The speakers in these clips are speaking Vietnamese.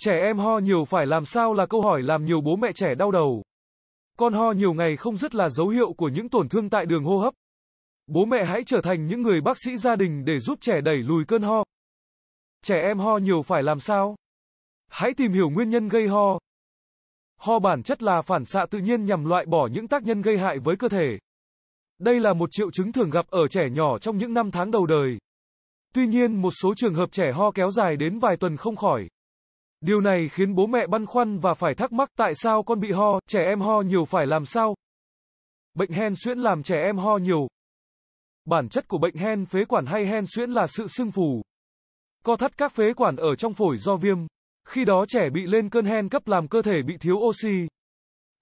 Trẻ em ho nhiều phải làm sao là câu hỏi làm nhiều bố mẹ trẻ đau đầu. Con ho nhiều ngày không dứt là dấu hiệu của những tổn thương tại đường hô hấp. Bố mẹ hãy trở thành những người bác sĩ gia đình để giúp trẻ đẩy lùi cơn ho. Trẻ em ho nhiều phải làm sao? Hãy tìm hiểu nguyên nhân gây ho. Ho bản chất là phản xạ tự nhiên nhằm loại bỏ những tác nhân gây hại với cơ thể. Đây là một triệu chứng thường gặp ở trẻ nhỏ trong những năm tháng đầu đời. Tuy nhiên một số trường hợp trẻ ho kéo dài đến vài tuần không khỏi. Điều này khiến bố mẹ băn khoăn và phải thắc mắc tại sao con bị ho, trẻ em ho nhiều phải làm sao? Bệnh hen suyễn làm trẻ em ho nhiều. Bản chất của bệnh hen phế quản hay hen suyễn là sự sưng phù. Co thắt các phế quản ở trong phổi do viêm. Khi đó trẻ bị lên cơn hen cấp làm cơ thể bị thiếu oxy.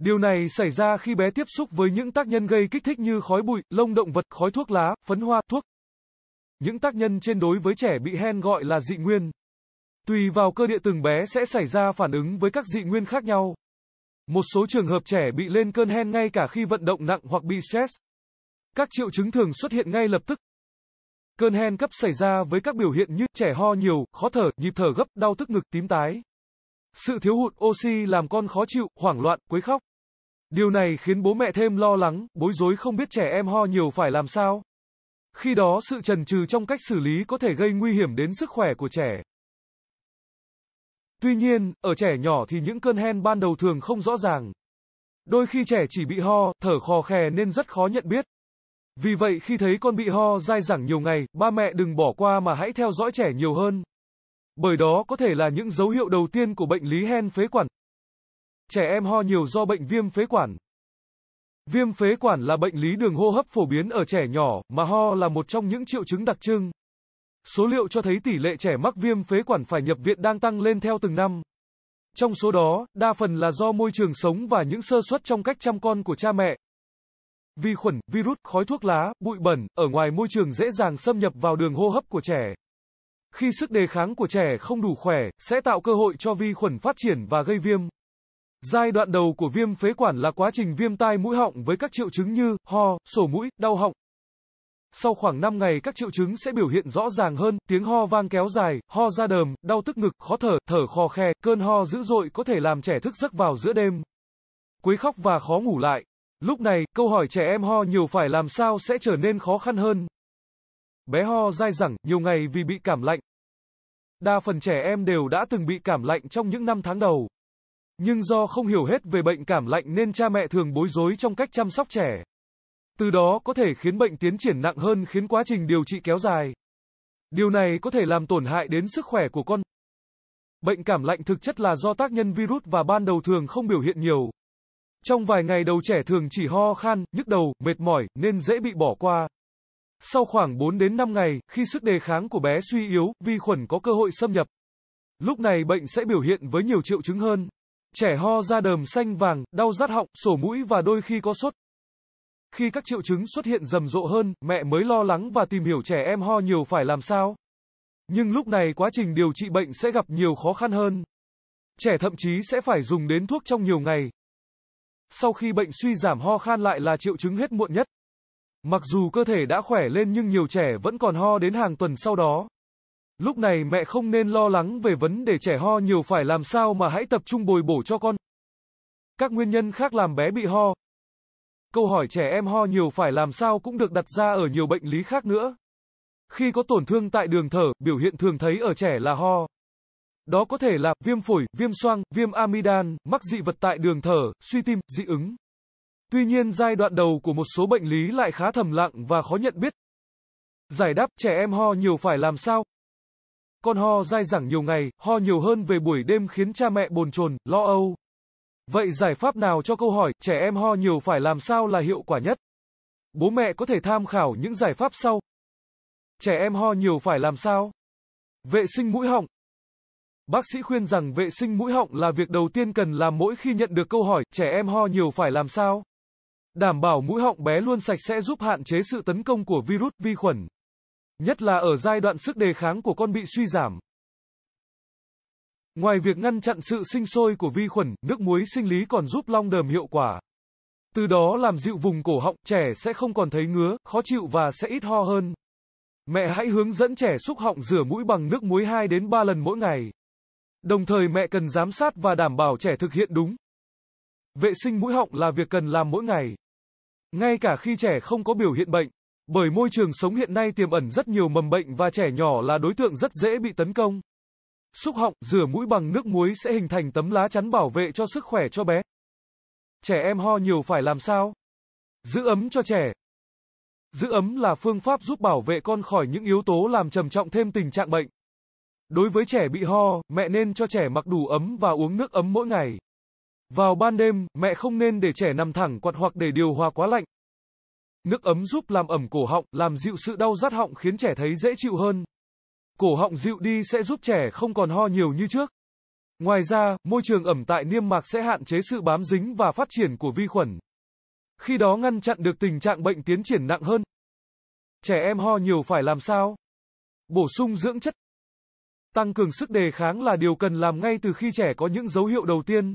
Điều này xảy ra khi bé tiếp xúc với những tác nhân gây kích thích như khói bụi, lông động vật, khói thuốc lá, phấn hoa, thuốc. Những tác nhân trên đối với trẻ bị hen gọi là dị nguyên. Tùy vào cơ địa từng bé sẽ xảy ra phản ứng với các dị nguyên khác nhau. Một số trường hợp trẻ bị lên cơn hen ngay cả khi vận động nặng hoặc bị stress. Các triệu chứng thường xuất hiện ngay lập tức. Cơn hen cấp xảy ra với các biểu hiện như trẻ ho nhiều, khó thở, nhịp thở gấp, đau tức ngực, tím tái. Sự thiếu hụt oxy làm con khó chịu, hoảng loạn, quấy khóc. Điều này khiến bố mẹ thêm lo lắng, bối rối không biết trẻ em ho nhiều phải làm sao. Khi đó sự trần trừ trong cách xử lý có thể gây nguy hiểm đến sức khỏe của trẻ. Tuy nhiên, ở trẻ nhỏ thì những cơn hen ban đầu thường không rõ ràng. Đôi khi trẻ chỉ bị ho, thở khò khè nên rất khó nhận biết. Vì vậy khi thấy con bị ho dai dẳng nhiều ngày, ba mẹ đừng bỏ qua mà hãy theo dõi trẻ nhiều hơn. Bởi đó có thể là những dấu hiệu đầu tiên của bệnh lý hen phế quản trẻ em ho nhiều do bệnh viêm phế quản. Viêm phế quản là bệnh lý đường hô hấp phổ biến ở trẻ nhỏ, mà ho là một trong những triệu chứng đặc trưng. Số liệu cho thấy tỷ lệ trẻ mắc viêm phế quản phải nhập viện đang tăng lên theo từng năm. Trong số đó, đa phần là do môi trường sống và những sơ suất trong cách chăm con của cha mẹ. Vi khuẩn, virus, khói thuốc lá, bụi bẩn ở ngoài môi trường dễ dàng xâm nhập vào đường hô hấp của trẻ. Khi sức đề kháng của trẻ không đủ khỏe, sẽ tạo cơ hội cho vi khuẩn phát triển và gây viêm. Giai đoạn đầu của viêm phế quản là quá trình viêm tai mũi họng với các triệu chứng như ho, sổ mũi, đau họng. Sau khoảng 5 ngày các triệu chứng sẽ biểu hiện rõ ràng hơn, tiếng ho vang kéo dài, ho ra đờm, đau tức ngực, khó thở, thở khò khe, cơn ho dữ dội có thể làm trẻ thức giấc vào giữa đêm. Quấy khóc và khó ngủ lại. Lúc này, câu hỏi trẻ em ho nhiều phải làm sao sẽ trở nên khó khăn hơn. Bé ho dai dẳng nhiều ngày vì bị cảm lạnh. Đa phần trẻ em đều đã từng bị cảm lạnh trong những năm tháng đầu. Nhưng do không hiểu hết về bệnh cảm lạnh nên cha mẹ thường bối rối trong cách chăm sóc trẻ. Từ đó có thể khiến bệnh tiến triển nặng hơn khiến quá trình điều trị kéo dài. Điều này có thể làm tổn hại đến sức khỏe của con. Bệnh cảm lạnh thực chất là do tác nhân virus và ban đầu thường không biểu hiện nhiều. Trong vài ngày đầu trẻ thường chỉ ho khan, nhức đầu, mệt mỏi nên dễ bị bỏ qua. Sau khoảng 4 đến 5 ngày, khi sức đề kháng của bé suy yếu, vi khuẩn có cơ hội xâm nhập. Lúc này bệnh sẽ biểu hiện với nhiều triệu chứng hơn trẻ ho da đờm xanh vàng, đau rát họng, sổ mũi và đôi khi có sốt. Khi các triệu chứng xuất hiện rầm rộ hơn, mẹ mới lo lắng và tìm hiểu trẻ em ho nhiều phải làm sao. Nhưng lúc này quá trình điều trị bệnh sẽ gặp nhiều khó khăn hơn. Trẻ thậm chí sẽ phải dùng đến thuốc trong nhiều ngày. Sau khi bệnh suy giảm ho khan lại là triệu chứng hết muộn nhất. Mặc dù cơ thể đã khỏe lên nhưng nhiều trẻ vẫn còn ho đến hàng tuần sau đó. Lúc này mẹ không nên lo lắng về vấn đề trẻ ho nhiều phải làm sao mà hãy tập trung bồi bổ cho con. Các nguyên nhân khác làm bé bị ho. Câu hỏi trẻ em ho nhiều phải làm sao cũng được đặt ra ở nhiều bệnh lý khác nữa. Khi có tổn thương tại đường thở, biểu hiện thường thấy ở trẻ là ho. Đó có thể là viêm phổi, viêm xoang, viêm amidan, mắc dị vật tại đường thở, suy tim, dị ứng. Tuy nhiên giai đoạn đầu của một số bệnh lý lại khá thầm lặng và khó nhận biết. Giải đáp trẻ em ho nhiều phải làm sao? Con ho dai dẳng nhiều ngày, ho nhiều hơn về buổi đêm khiến cha mẹ bồn chồn, lo âu. Vậy giải pháp nào cho câu hỏi trẻ em ho nhiều phải làm sao là hiệu quả nhất? Bố mẹ có thể tham khảo những giải pháp sau. Trẻ em ho nhiều phải làm sao? Vệ sinh mũi họng. Bác sĩ khuyên rằng vệ sinh mũi họng là việc đầu tiên cần làm mỗi khi nhận được câu hỏi trẻ em ho nhiều phải làm sao? Đảm bảo mũi họng bé luôn sạch sẽ giúp hạn chế sự tấn công của virus, vi khuẩn. Nhất là ở giai đoạn sức đề kháng của con bị suy giảm. Ngoài việc ngăn chặn sự sinh sôi của vi khuẩn, nước muối sinh lý còn giúp long đờm hiệu quả. Từ đó làm dịu vùng cổ họng, trẻ sẽ không còn thấy ngứa, khó chịu và sẽ ít ho hơn. Mẹ hãy hướng dẫn trẻ xúc họng rửa mũi bằng nước muối 2 đến 3 lần mỗi ngày. Đồng thời mẹ cần giám sát và đảm bảo trẻ thực hiện đúng. Vệ sinh mũi họng là việc cần làm mỗi ngày. Ngay cả khi trẻ không có biểu hiện bệnh, bởi môi trường sống hiện nay tiềm ẩn rất nhiều mầm bệnh và trẻ nhỏ là đối tượng rất dễ bị tấn công. Xúc họng, rửa mũi bằng nước muối sẽ hình thành tấm lá chắn bảo vệ cho sức khỏe cho bé. Trẻ em ho nhiều phải làm sao? Giữ ấm cho trẻ. Giữ ấm là phương pháp giúp bảo vệ con khỏi những yếu tố làm trầm trọng thêm tình trạng bệnh. Đối với trẻ bị ho, mẹ nên cho trẻ mặc đủ ấm và uống nước ấm mỗi ngày. Vào ban đêm, mẹ không nên để trẻ nằm thẳng quạt hoặc để điều hòa quá lạnh. Nước ấm giúp làm ẩm cổ họng, làm dịu sự đau rát họng khiến trẻ thấy dễ chịu hơn. Cổ họng dịu đi sẽ giúp trẻ không còn ho nhiều như trước. Ngoài ra, môi trường ẩm tại niêm mạc sẽ hạn chế sự bám dính và phát triển của vi khuẩn. Khi đó ngăn chặn được tình trạng bệnh tiến triển nặng hơn. Trẻ em ho nhiều phải làm sao? Bổ sung dưỡng chất. Tăng cường sức đề kháng là điều cần làm ngay từ khi trẻ có những dấu hiệu đầu tiên.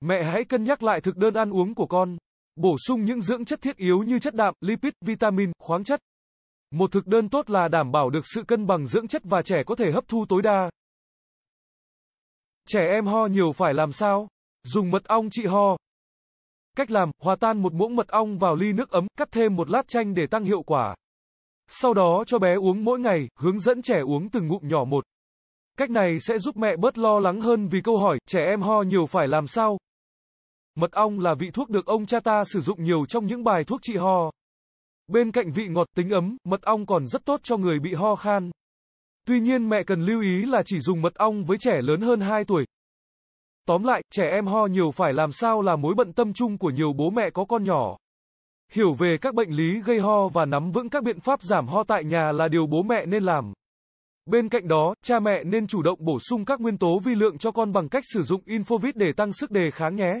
Mẹ hãy cân nhắc lại thực đơn ăn uống của con. Bổ sung những dưỡng chất thiết yếu như chất đạm, lipid, vitamin, khoáng chất. Một thực đơn tốt là đảm bảo được sự cân bằng dưỡng chất và trẻ có thể hấp thu tối đa. Trẻ em ho nhiều phải làm sao? Dùng mật ong trị ho. Cách làm, hòa tan một muỗng mật ong vào ly nước ấm, cắt thêm một lát chanh để tăng hiệu quả. Sau đó cho bé uống mỗi ngày, hướng dẫn trẻ uống từng ngụm nhỏ một. Cách này sẽ giúp mẹ bớt lo lắng hơn vì câu hỏi, trẻ em ho nhiều phải làm sao? Mật ong là vị thuốc được ông cha ta sử dụng nhiều trong những bài thuốc trị ho. Bên cạnh vị ngọt tính ấm, mật ong còn rất tốt cho người bị ho khan. Tuy nhiên mẹ cần lưu ý là chỉ dùng mật ong với trẻ lớn hơn 2 tuổi. Tóm lại, trẻ em ho nhiều phải làm sao là mối bận tâm chung của nhiều bố mẹ có con nhỏ. Hiểu về các bệnh lý gây ho và nắm vững các biện pháp giảm ho tại nhà là điều bố mẹ nên làm. Bên cạnh đó, cha mẹ nên chủ động bổ sung các nguyên tố vi lượng cho con bằng cách sử dụng Infovit để tăng sức đề kháng nhé.